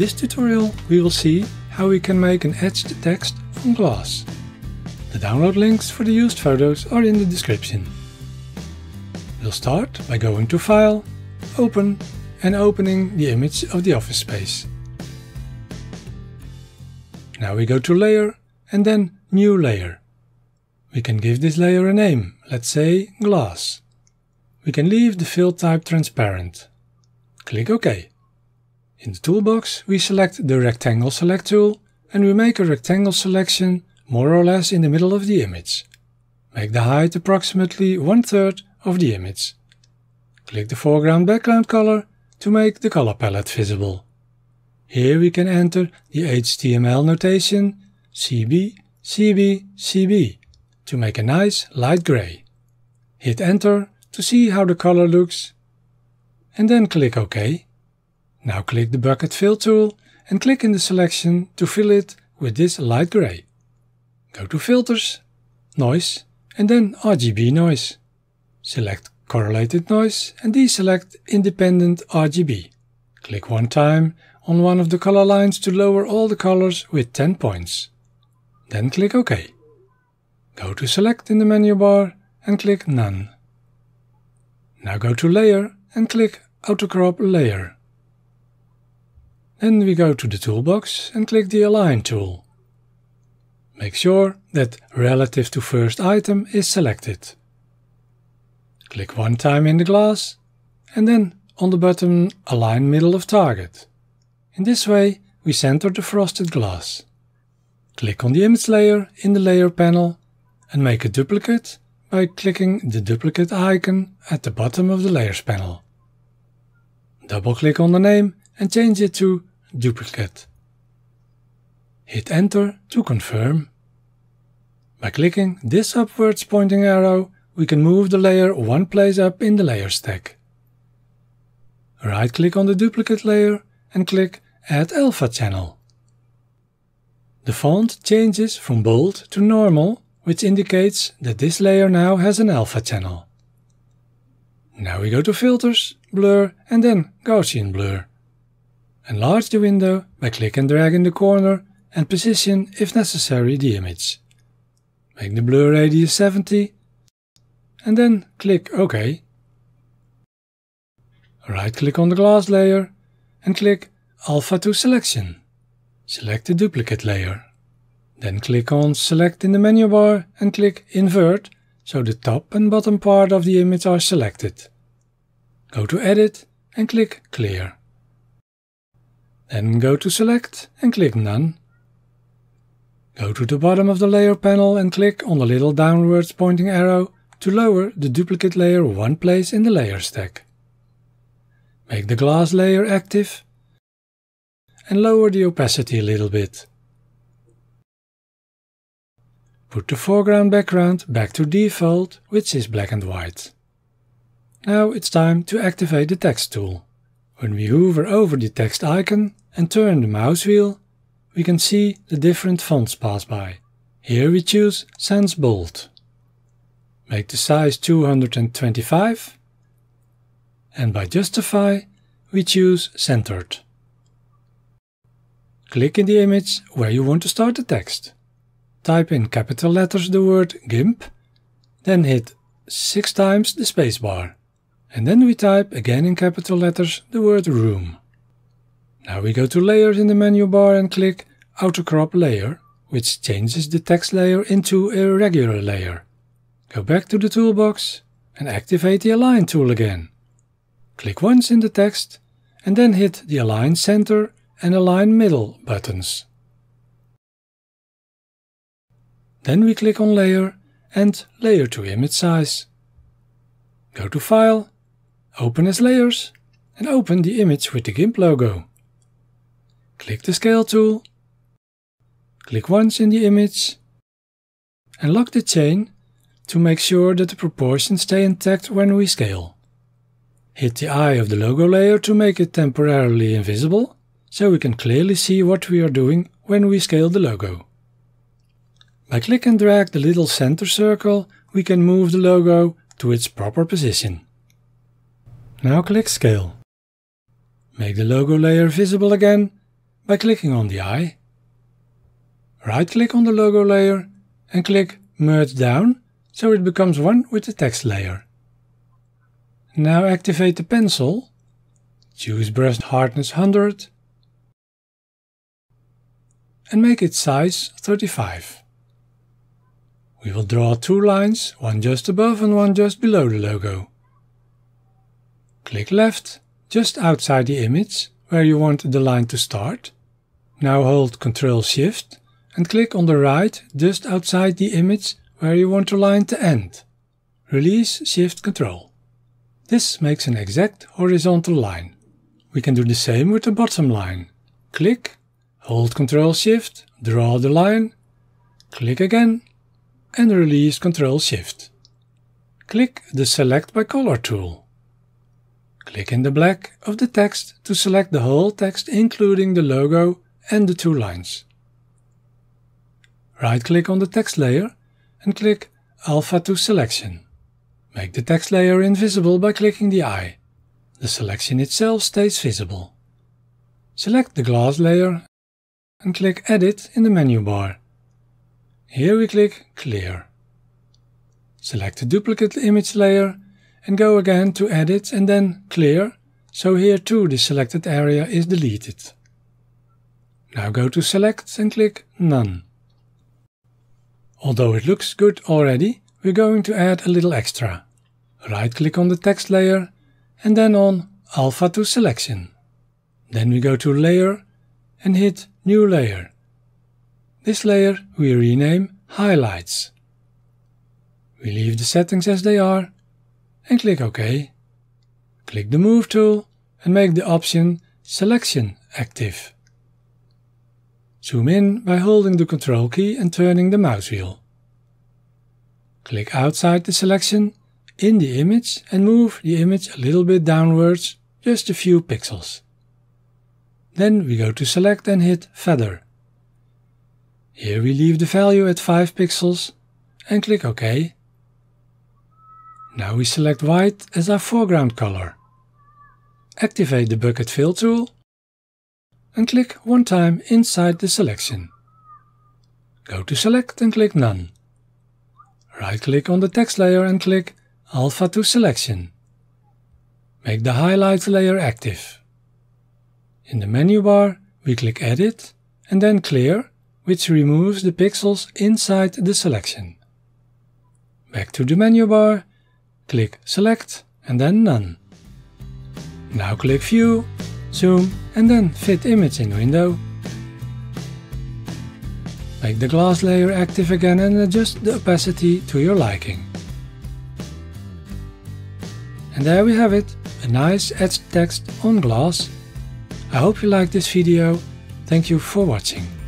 this tutorial we will see how we can make an etched text from glass. The download links for the used photos are in the description. We'll start by going to File, Open and opening the image of the office space. Now we go to Layer and then New Layer. We can give this layer a name, let's say Glass. We can leave the fill type transparent. Click OK. In the toolbox, we select the rectangle select tool and we make a rectangle selection more or less in the middle of the image. Make the height approximately one third of the image. Click the foreground background color to make the color palette visible. Here we can enter the HTML notation CB, CB, CB to make a nice light gray. Hit enter to see how the color looks and then click OK. Now click the Bucket Fill tool and click in the selection to fill it with this light grey. Go to Filters, Noise and then RGB Noise. Select Correlated Noise and deselect Independent RGB. Click one time on one of the color lines to lower all the colors with 10 points. Then click OK. Go to Select in the menu bar and click None. Now go to Layer and click Autocrop Layer. Then we go to the toolbox and click the Align tool. Make sure that Relative to First Item is selected. Click one time in the glass and then on the button Align Middle of Target. In this way we center the frosted glass. Click on the image layer in the layer panel and make a duplicate by clicking the duplicate icon at the bottom of the layers panel. Double click on the name and change it to duplicate. Hit enter to confirm. By clicking this upwards pointing arrow, we can move the layer one place up in the layer stack. Right click on the duplicate layer and click Add Alpha Channel. The font changes from bold to normal, which indicates that this layer now has an alpha channel. Now we go to Filters, Blur and then Gaussian Blur. Enlarge the window by click and drag in the corner and position, if necessary, the image. Make the blur radius 70 and then click OK. Right click on the glass layer and click Alpha to Selection. Select the duplicate layer. Then click on Select in the menu bar and click Invert so the top and bottom part of the image are selected. Go to Edit and click Clear. Then go to Select and click None. Go to the bottom of the layer panel and click on the little downwards pointing arrow to lower the duplicate layer one place in the layer stack. Make the glass layer active and lower the opacity a little bit. Put the foreground background back to default, which is black and white. Now it's time to activate the text tool. When we hover over the text icon, and turn the mouse wheel, we can see the different fonts pass by. Here we choose Sans Bold. Make the size 225 and by Justify we choose Centered. Click in the image where you want to start the text. Type in capital letters the word GIMP, then hit 6 times the spacebar. And then we type again in capital letters the word room. Now we go to layers in the menu bar and click auto crop layer, which changes the text layer into a regular layer. Go back to the toolbox and activate the align tool again. Click once in the text and then hit the align center and align middle buttons. Then we click on layer and layer to image size. Go to file, open as layers and open the image with the GIMP logo. Click the Scale tool, click once in the image, and lock the chain to make sure that the proportions stay intact when we scale. Hit the eye of the logo layer to make it temporarily invisible, so we can clearly see what we are doing when we scale the logo. By click and drag the little center circle, we can move the logo to its proper position. Now click Scale. Make the logo layer visible again by clicking on the eye. Right-click on the logo layer and click Merge Down so it becomes one with the text layer. Now activate the pencil, choose brush hardness 100 and make its size 35. We will draw two lines, one just above and one just below the logo. Click left, just outside the image, where you want the line to start, now hold Ctrl Shift and click on the right just outside the image where you want to line to end. Release Shift Control. This makes an exact horizontal line. We can do the same with the bottom line. Click, hold Ctrl Shift, draw the line, click again and release Ctrl Shift. Click the Select by Color tool. Click in the black of the text to select the whole text including the logo and the two lines. Right-click on the text layer and click Alpha to Selection. Make the text layer invisible by clicking the eye. The selection itself stays visible. Select the glass layer and click Edit in the menu bar. Here we click Clear. Select the duplicate image layer and go again to Edit and then Clear, so here too the selected area is deleted. Now go to select and click none. Although it looks good already, we're going to add a little extra. Right click on the text layer and then on alpha to selection. Then we go to layer and hit new layer. This layer we rename highlights. We leave the settings as they are and click OK. Click the Move tool and make the option Selection active. Zoom in by holding the control key and turning the mouse wheel. Click outside the selection, in the image and move the image a little bit downwards, just a few pixels. Then we go to select and hit feather. Here we leave the value at 5 pixels and click OK. Now we select white as our foreground color. Activate the bucket fill tool and click one time inside the selection. Go to Select and click None. Right-click on the text layer and click Alpha to Selection. Make the highlight layer active. In the menu bar, we click Edit and then Clear, which removes the pixels inside the selection. Back to the menu bar, click Select and then None. Now click View zoom and then fit image in window. Make the glass layer active again and adjust the opacity to your liking. And there we have it, a nice edged text on glass. I hope you liked this video, thank you for watching.